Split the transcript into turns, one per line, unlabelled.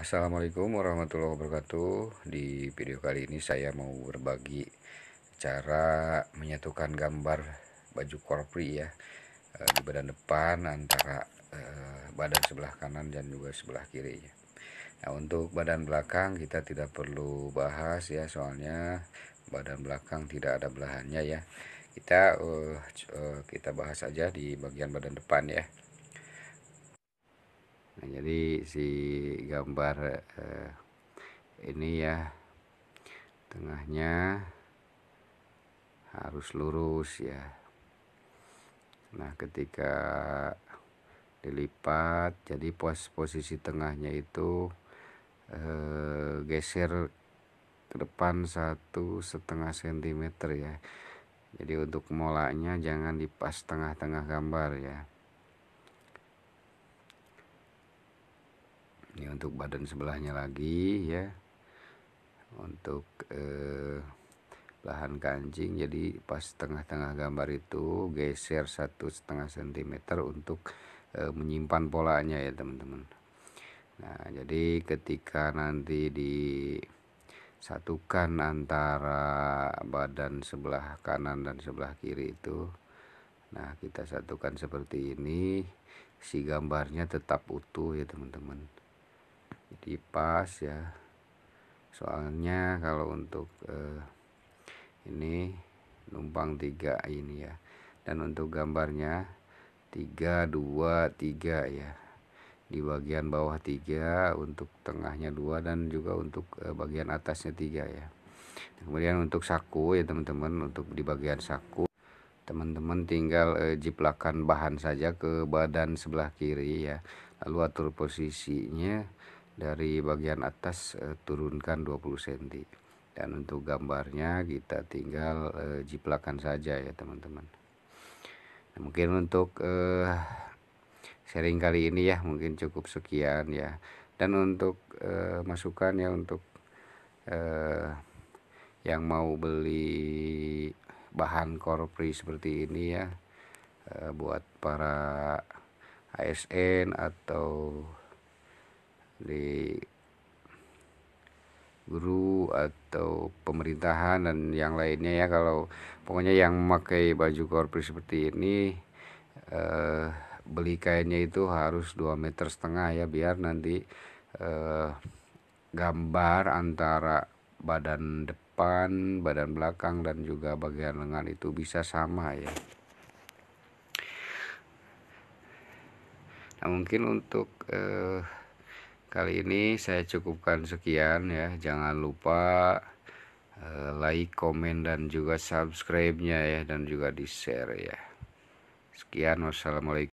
Assalamualaikum warahmatullahi wabarakatuh Di video kali ini saya mau berbagi Cara menyatukan gambar baju korpri ya eh, Di badan depan antara eh, badan sebelah kanan dan juga sebelah kiri ya. Nah untuk badan belakang kita tidak perlu bahas ya Soalnya badan belakang tidak ada belahannya ya Kita eh, kita bahas saja di bagian badan depan ya nah jadi si gambar eh, ini ya tengahnya harus lurus ya nah ketika dilipat jadi pos posisi tengahnya itu eh, geser ke depan satu setengah sentimeter ya jadi untuk molanya jangan dipas tengah-tengah gambar ya untuk badan sebelahnya lagi ya untuk eh, lahan kancing jadi pas tengah-tengah gambar itu geser satu setengah sentimeter untuk eh, menyimpan polanya ya teman-teman nah jadi ketika nanti disatukan antara badan sebelah kanan dan sebelah kiri itu nah kita satukan seperti ini si gambarnya tetap utuh ya teman-teman jadi pas ya soalnya kalau untuk eh, ini numpang tiga ini ya dan untuk gambarnya tiga dua tiga ya di bagian bawah tiga untuk tengahnya dua dan juga untuk eh, bagian atasnya tiga ya kemudian untuk saku ya teman-teman untuk di bagian saku teman-teman tinggal eh, jiplakan bahan saja ke badan sebelah kiri ya lalu atur posisinya dari bagian atas eh, turunkan 20 cm dan untuk gambarnya kita tinggal eh, jiplakan saja ya teman-teman nah, mungkin untuk eh, sharing kali ini ya mungkin cukup sekian ya dan untuk eh, masukan ya untuk yang mau beli bahan korpri seperti ini ya buat para ASN atau di guru atau pemerintahan dan yang lainnya ya kalau pokoknya yang memakai baju korpri seperti ini eh, beli kainnya itu harus dua meter setengah ya biar nanti eh, gambar antara badan depan, badan belakang dan juga bagian lengan itu bisa sama ya. Nah, mungkin untuk eh, Kali ini saya cukupkan sekian ya. Jangan lupa eh, like, komen dan juga subscribe-nya ya dan juga di-share ya. Sekian wassalamualaikum